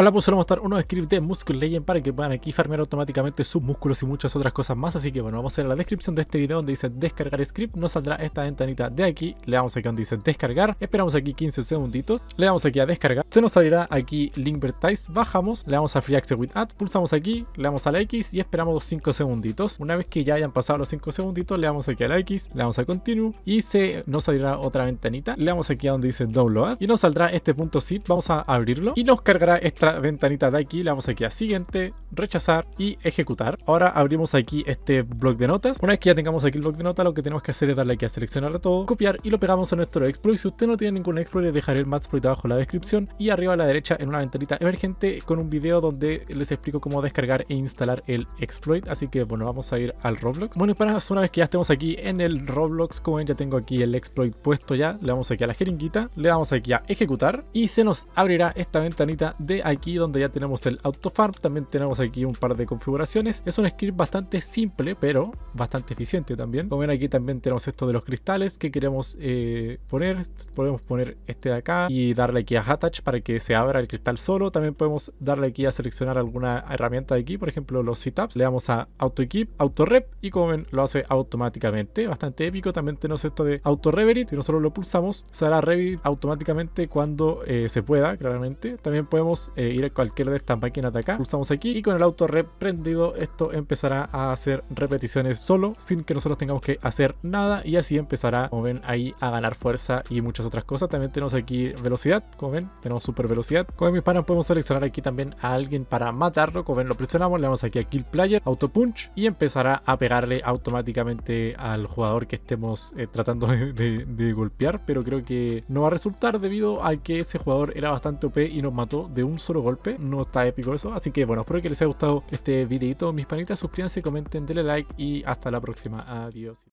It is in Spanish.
Hola, pues vamos a mostrar unos scripts de Muscle Legend para que puedan aquí farmear automáticamente sus músculos y muchas otras cosas más. Así que bueno, vamos a ver la descripción de este video donde dice descargar script. Nos saldrá esta ventanita de aquí. Le damos aquí donde dice descargar. Esperamos aquí 15 segunditos. Le damos aquí a descargar. Se nos salirá aquí Linkvertise. Bajamos. Le damos a Free Access with Ads. Pulsamos aquí. Le damos a la X y esperamos 5 segunditos. Una vez que ya hayan pasado los 5 segunditos, le damos aquí a la X. Le damos a Continue. Y se nos saldrá otra ventanita. Le damos aquí a donde dice Download. Y nos saldrá este punto zip. Vamos a abrirlo. Y nos cargará esta ventanita de aquí, le damos aquí a siguiente, rechazar y ejecutar. Ahora abrimos aquí este bloc de notas. Una vez que ya tengamos aquí el bloc de notas, lo que tenemos que hacer es darle aquí a seleccionar todo, copiar y lo pegamos a nuestro exploit. Si usted no tiene ningún exploit, le dejaré el exploit abajo en la descripción y arriba a la derecha en una ventanita emergente con un video donde les explico cómo descargar e instalar el exploit. Así que bueno, vamos a ir al Roblox. Bueno, y para una vez que ya estemos aquí en el Roblox, como ven, ya tengo aquí el exploit puesto ya. Le damos aquí a la jeringuita, le damos aquí a ejecutar y se nos abrirá esta ventanita de aquí aquí donde ya tenemos el auto farm también tenemos aquí un par de configuraciones. Es un script bastante simple, pero bastante eficiente también. Como ven aquí también tenemos esto de los cristales que queremos eh, poner. Podemos poner este de acá y darle aquí a attach para que se abra el cristal solo. También podemos darle aquí a seleccionar alguna herramienta de aquí, por ejemplo los setups. Le damos a auto equip, auto rep y como ven lo hace automáticamente. Bastante épico. También tenemos esto de auto reverit. Si nosotros lo pulsamos, se hará automáticamente cuando eh, se pueda, claramente. También podemos eh, ir a cualquier de estas máquinas de acá. Pulsamos aquí y con el auto reprendido esto empezará a hacer repeticiones solo sin que nosotros tengamos que hacer nada y así empezará, como ven ahí, a ganar fuerza y muchas otras cosas. También tenemos aquí velocidad, como ven, tenemos super velocidad. con mis panas podemos seleccionar aquí también a alguien para matarlo. Como ven, lo presionamos, le damos aquí a Kill Player, Auto Punch y empezará a pegarle automáticamente al jugador que estemos eh, tratando de, de golpear. Pero creo que no va a resultar debido a que ese jugador era bastante OP y nos mató de un solo golpe. No está épico eso. Así que bueno, espero que les haya gustado este videito. Mis panitas, suscríbanse, comenten, denle like y hasta la próxima. Adiós.